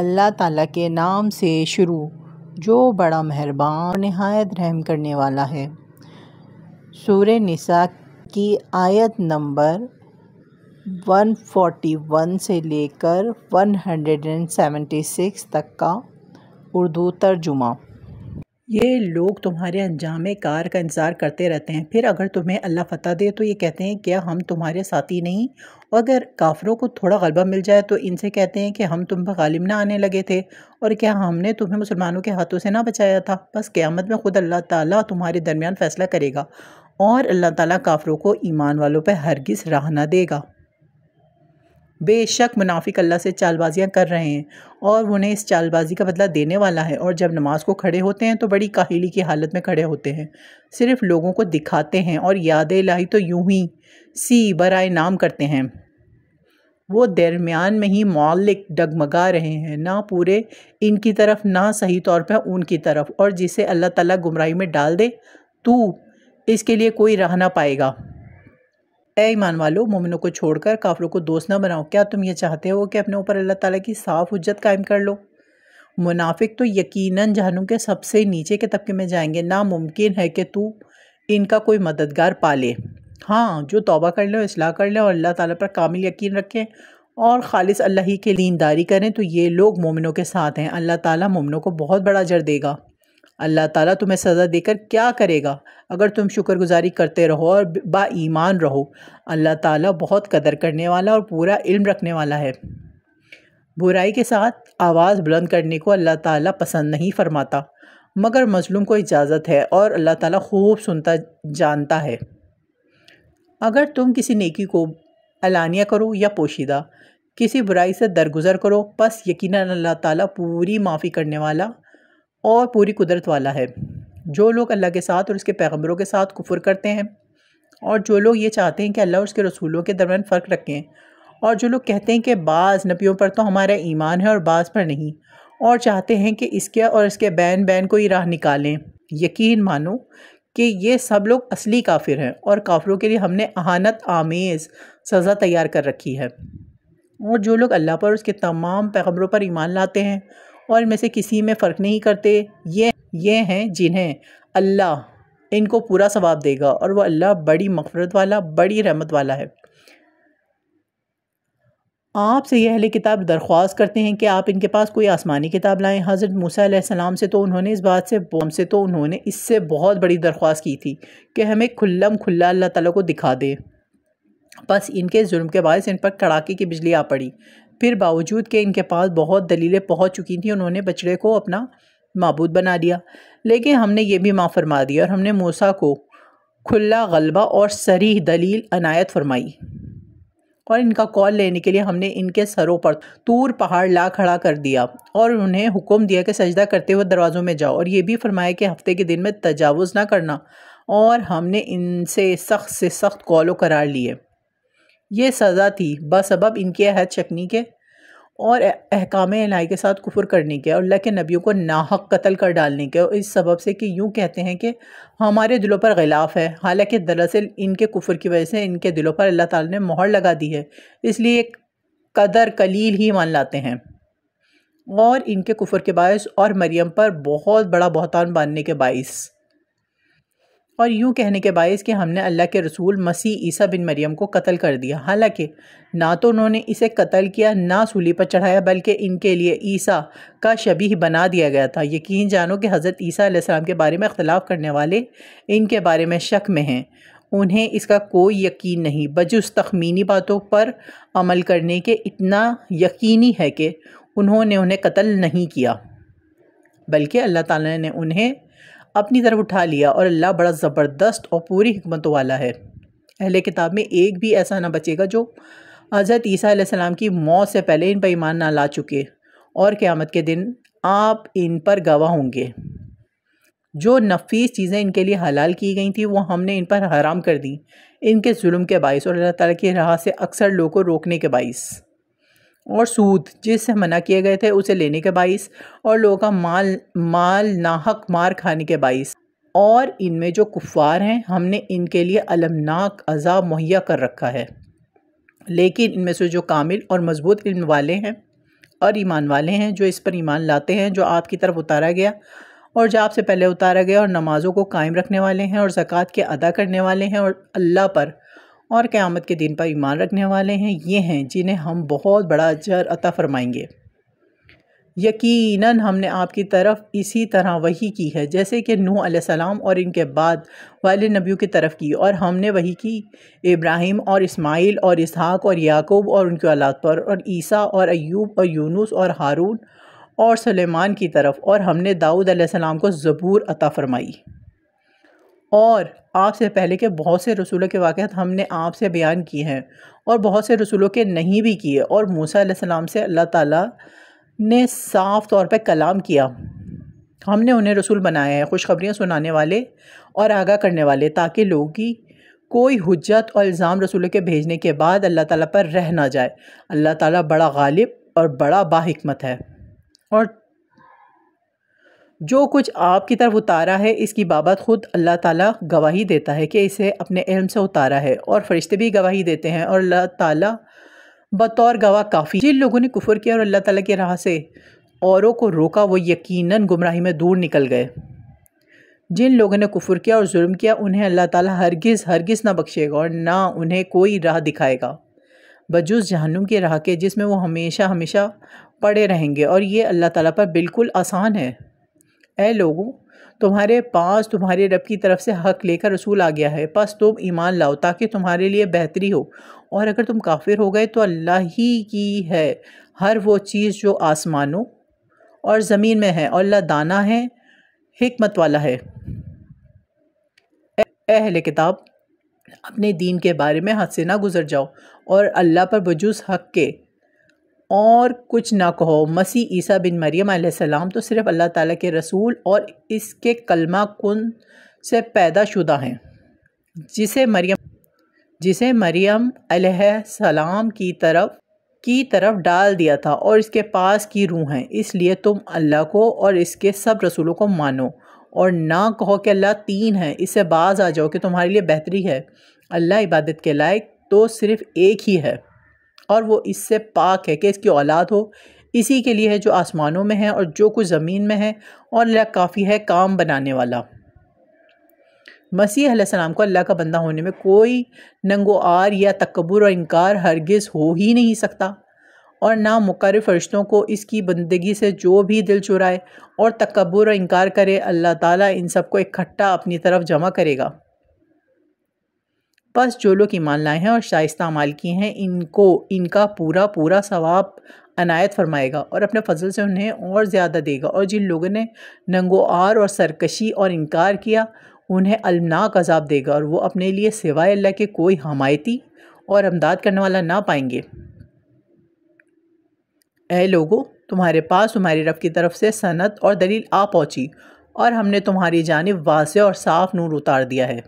अल्लाह ताला के नाम से शुरू जो बड़ा मेहरबान नहायत रहम करने वाला है सूर निसा की आयत नंबर 141 से लेकर 176 तक का उर्दू तर्जुमा ये लोग तुम्हारे अंजाम कार का इंतज़ार करते रहते हैं फिर अगर तुम्हें अल्लाह फ़तह दे तो ये कहते हैं क्या हम तुम्हारे साथी नहीं और अगर काफरों को थोड़ा गलबा मिल जाए तो इनसे कहते हैं कि हम तुम पर गालिब ना आने लगे थे और क्या हमने तुम्हें मुसलमानों के हाथों से ना बचाया था बस क़्यामत में ख़ुद अल्लाह ताली तुम्हारे दरमियान फ़ैसला करेगा और अल्लाह ताली काफरों को ईमान वालों पर हरगिज़ रहा ना देगा बेशक मुनाफिक अल्लाह से चालबाजियाँ कर रहे हैं और उन्हें इस चालबाजी का बदला देने वाला है और जब नमाज को खड़े होते हैं तो बड़ी काहली की हालत में खड़े होते हैं सिर्फ लोगों को दिखाते हैं और याद लाही तो यूं ही सी बराए नाम करते हैं वो दरमियान में ही मालिक डगमगा रहे हैं ना पूरे इनकी तरफ ना सही तौर पर उनकी तरफ और जिसे अल्लाह तला गुमराही में डाल दे तो इसके लिए कोई राह ना पाएगा ए ईमान वालों मोमिनों को छोड़कर काफरों को दोस्त ना बनाओ क्या तुम ये चाहते हो कि अपने ऊपर अल्लाह ताला की साफ हजत कायम कर लो मुनाफिक तो यकीनन जहनुम के सबसे नीचे के तबके में जाएंगे नामुमकिन है कि तू इनका कोई मददगार पा ले हाँ जो तौबा कर लें असलाह कर लें और अल्लाह ताला पर कामिल यकीन रखें और ख़ालिस अल्लाह ही के लीनदारी करें तो ये लोग मोमिनों के साथ हैं अल्लाह ताला मोमिनों को बहुत बड़ा जर देगा अल्लाह ताला तुम्हें सज़ा देकर क्या करेगा अगर तुम शुक्रगुजारी करते रहो और बा ईमान रहो अल्लाह ताला बहुत कदर करने वाला और पूरा इल्म रखने वाला है बुराई के साथ आवाज़ बुलंद करने को अल्लाह ताला पसंद नहीं फरमाता मगर मज़लूम को इजाज़त है और अल्लाह ताला खूब सुनता जानता है अगर तुम किसी नेकी को अलानिया करो या पोशीदा किसी बुराई से दरगुजर करो बस यकीन अल्लाह ताला पूरी माफ़ी करने वाला और पूरी कुदरत वाला है जो लोग अल्लाह के साथ और उसके पैगम्बरों के साथ कुफर करते हैं और जो लोग ये चाहते हैं कि अल्लाह और उसके रसूलों के दरमियान फ़र्क रखें और जो लोग कहते हैं कि बाज़ नबियों पर तो हमारा ईमान है और बाज़ पर नहीं और चाहते हैं कि इसके और इसके बैन बैन को ही राह निकालें यकीन मानो कि ये सब लोग असली काफिर हैं और काफिरों के लिए हमने अहानत आमेज़ सज़ा तैयार कर रखी है और जो लोग अल्लाह पर उसके तमाम पैगम्बरों पर ईमान लाते हैं और इनमें से किसी में फ़र्क नहीं करते ये ये हैं जिन्हें अल्लाह इनको पूरा सवाब देगा और वह अल्लाह बड़ी मफरत वाला बड़ी रहमत वाला है आपसे यह अहले किताब दरख्वास्त करते हैं कि आप इनके पास कोई आसमानी किताब लाएं हज़रत मूसा से तो उन्होंने इस बात से से तो उन्होंने इससे बहुत बड़ी दरख्वास्त की थी कि हमें खुल्लम खुल्ला अल्लाह ताला को दिखा दे बस इनके जुर्म के बायस इन पर कड़ाके की बिजली आ पड़ी फिर बावजूद के इनके पास बहुत दलीलें पहुँच चुकी थी उन्होंने बछड़े को अपना मबूद बना लिया लेकिन हमने ये भी माँ फरमा दिया और हमने मूसा को खुला गलबा और सरी दलील अनायत फरमाई और इनका कॉल लेने के लिए हमने इनके सरों पर तूर पहाड़ ला खड़ा कर दिया और उन्हें हुक्म दिया कि सजदा करते हुए दरवाज़ों में जाओ और ये भी फरमाया कि हफ्ते के दिन में तजावज़ ना करना और हमने इनसे सख्त से सख्त कॉलो करार लिए ये सज़ा थी बसबब इनके अहद शकनी के और अहकाम इलाई के साथ कुफर करने के और अल्लाह के नबियों को नाहक कत्ल कर डालने के और इस सबब से कि यूँ कहते हैं कि हमारे दिलों पर गिलाफ है हालांकि दरअसल इनके कुफर की वजह से इनके दिलों पर अल्लाह ताला ने मोहर लगा दी है इसलिए कदर कलील ही मान लाते हैं और इनके कुफर के बायस और मरियम पर बहुत बड़ा बहतान बांधने के बायस और यूँ कहने के बायस कि हमने अल्लाह के रसूल मसीह ईसा बिन मरियम को कत्ल कर दिया हालांकि ना तो उन्होंने इसे कत्ल किया ना सूली पर चढ़ाया बल्कि इनके लिए ईसा का शबी बना दिया गया था यकीन जानो कि हज़रत ईसा के बारे में अख्तलाफ करने वाले इनके बारे में शक में हैं उन्हें इसका कोई यकीन नहीं बजुस तखमीनी बातों पर अमल करने के इतना यकीनी है कि उन्होंने उन्हें कत्ल नहीं किया बल्कि अल्लाह ताला ने उन्हें अपनी तरफ उठा लिया और अल्लाह बड़ा ज़बरदस्त और पूरी हमतों वाला है अहल किताब में एक भी ऐसा ना बचेगा जो हज़रत ईसा की मौत से पहले इन पर ईमान ना ला चुके और क़्यामत के दिन आप इन पर गवाह होंगे जो नफीस चीज़ें इनके लिए हलाल की गई थी वो हमने इन पर हराम कर दी इनके जुल्म के बायस और अल्लाह ताला की राह से अक्सर लोगों को रोकने के बायस और सूद जिससे मना किए गए थे उसे लेने के बाइस और लोगों का माल माल नाहक मार खाने के बाइस और इनमें जो कुफ़ार हैं हमने इनके लिए अलमनाक अजाब मुहैया कर रखा है लेकिन इनमें से जो कामिल और मजबूत इल्म वाले हैं और ईमान वाले हैं जो इस पर ईमान लाते हैं जो आपकी तरफ उतारा गया और जो आपसे पहले उतारा गया और नमाज़ों को कायम रखने वाले हैं और ज़क़़त के अदा करने वाले हैं और अल्लाह पर और क़्यामत के दिन पर ईमान रखने वाले हैं ये हैं जिन्हें हम बहुत बड़ा अजर अता फरमाएंगे यकीनन हमने आपकी तरफ इसी तरह वही की है जैसे कि नूह अलैहिस्सलाम और इनके बाद वाले नबियों की तरफ की और हमने वही की इब्राहिम और इस्माइल और इसहाक और याकूब और उनके औलाद पर और ईसा और अयूब और यूनुस और हारून और सलेमान की तरफ और हमने दाऊद को ज़बूर अता फरमाई और आपसे पहले के बहुत से रसूलों के वाक़ हमने आपसे बयान किए हैं और बहुत से रसूलों के नहीं भी किए और मूसा सलाम से अल्लाह ताला ने साफ़ तौर पर कलाम किया हमने उन्हें रसूल बनाया है खुशखबरियाँ सुनाने वाले और आगाह करने वाले ताकि लोगों की कोई हजत और इल्ज़ाम रसूलों के भेजने के बाद अल्लाह ताली पर रह ना जाए अल्लाह ताली बड़ा गालिब और बड़ा बाहिकमत है और जो कुछ आपकी तरफ उतारा है इसकी बाबत ख़ुद अल्लाह ताला गवाही देता है कि इसे अपने इल्म से उतारा है और फरिश्ते भी गवाही देते हैं और अल्लाह ताला बतौर गवाह काफ़ी जिन लोगों ने कुफर किया और अल्लाह ताला के राह से औरों को रोका वो यकीनन गुमराही में दूर निकल गए जिन लोगों ने कुफर किया और जुल्म किया उन्हें अल्लाह ताला हरगिज़ हरगिज़ ना बख्शेगा और ना उन्हें कोई राह दिखाएगा बजूस जहनुम के राह के जिसमें वो हमेशा हमेशा पड़े रहेंगे और ये अल्लाह ताला पर बिल्कुल आसान है ए लोगों तुम्हारे पास तुम्हारे रब की तरफ से हक लेकर रसूल आ गया है बस तुम ईमान लाओ ताकि तुम्हारे लिए बेहतरी हो और अगर तुम काफिर हो गए तो अल्लाह ही की है हर वो चीज़ जो आसमानों और ज़मीन में है और अल्लाह दाना है हमत वाला है अहल किताब अपने दीन के बारे में हद से ना गुजर जाओ और अल्लाह पर बजूस हक के और कुछ ना कहो मसीह ईसा बिन मरियम सलाम तो सिर्फ़ अल्लाह ताला के रसूल और इसके कलमा कन से पैदा शुदा हैं जिसे मरियम जिसे मरियम सलाम की तरफ की तरफ डाल दिया था और इसके पास की रूह हैं इसलिए तुम अल्लाह को और इसके सब रसूलों को मानो और ना कहो कि अल्लाह तीन है इससे बाज आ जाओ कि तुम्हारे लिए बेहतरी है अल्लाह इबादत के लायक तो सिर्फ़ एक ही है और वो इससे पाक है कि इसकी औलाद हो इसी के लिए है जो आसमानों में है और जो कुछ ज़मीन में है और अल्लाह काफ़ी है काम बनाने वाला मसीह सलाम को अल्लाह का बंदा होने में कोई नंगो आर या तकबर और इनकार हरगिज़ हो ही नहीं सकता और ना मुकर फरिश्तों को इसकी बंदगी से जो भी दिल चुराए और तकबर और इनकार करे अल्लाह ताला इन सबको इकट्ठा अपनी तरफ जमा करेगा पास जो लोग ईमान लाए हैं और शाइस्ता अमाल किए हैं इनको इनका पूरा पूरा सवाब अनायत फरमाएगा और अपने फजल से उन्हें और ज़्यादा देगा और जिन लोगों ने नंगो आर और सरकशी और इनकार किया उन्हें अलमनाक अजाब देगा और वो अपने लिए सिवाय अल्लाह के कोई हमायती और अमदाद करने वाला ना पाएंगे ए लोगो तुम्हारे पास तुम्हारी रब की तरफ से सनत और दलील आ पहुँची और हमने तुम्हारी जानब वाज और साफ़ नूर उतार दिया है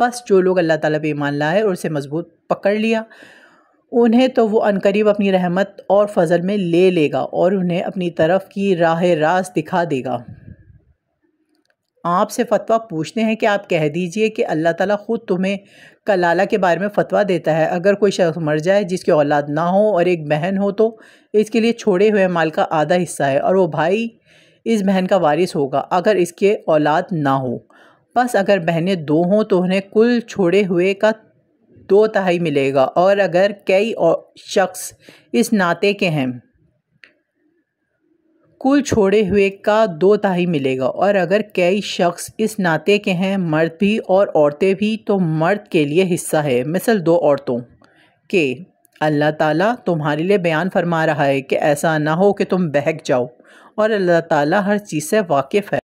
बस जो लोग अल्लाह ताला पे ईमान लाए और उसे मजबूत पकड़ लिया उन्हें तो वो अनकरीब अपनी रहमत और फजल में ले लेगा और उन्हें अपनी तरफ की राह रास दिखा देगा आपसे फतवा पूछते हैं कि आप कह दीजिए कि अल्लाह ताला ख़ुद तुम्हें कलाला के बारे में फ़तवा देता है अगर कोई शख्स मर जाए जिसकी औलाद ना हो और एक बहन हो तो इसके लिए छोड़े हुए माल का आधा हिस्सा है और वो भाई इस बहन का वारिस होगा अगर इसके औलाद ना हो बस अगर बहनें दो हों तो उन्हें कुल छोड़े हुए का दो तहाई मिलेगा और अगर कई शख्स इस नाते के हैं कुल छोड़े हुए का दो तहाई मिलेगा और अगर कई शख्स इस नाते के हैं मर्द भी और औरतें भी तो मर्द के लिए हिस्सा है मिसल दो औरतों के अल्लाह ताला तुम्हारे लिए बयान फरमा रहा है कि ऐसा ना हो कि तुम बहक जाओ और अल्लाह ताला हर चीज़ से वाकिफ़ है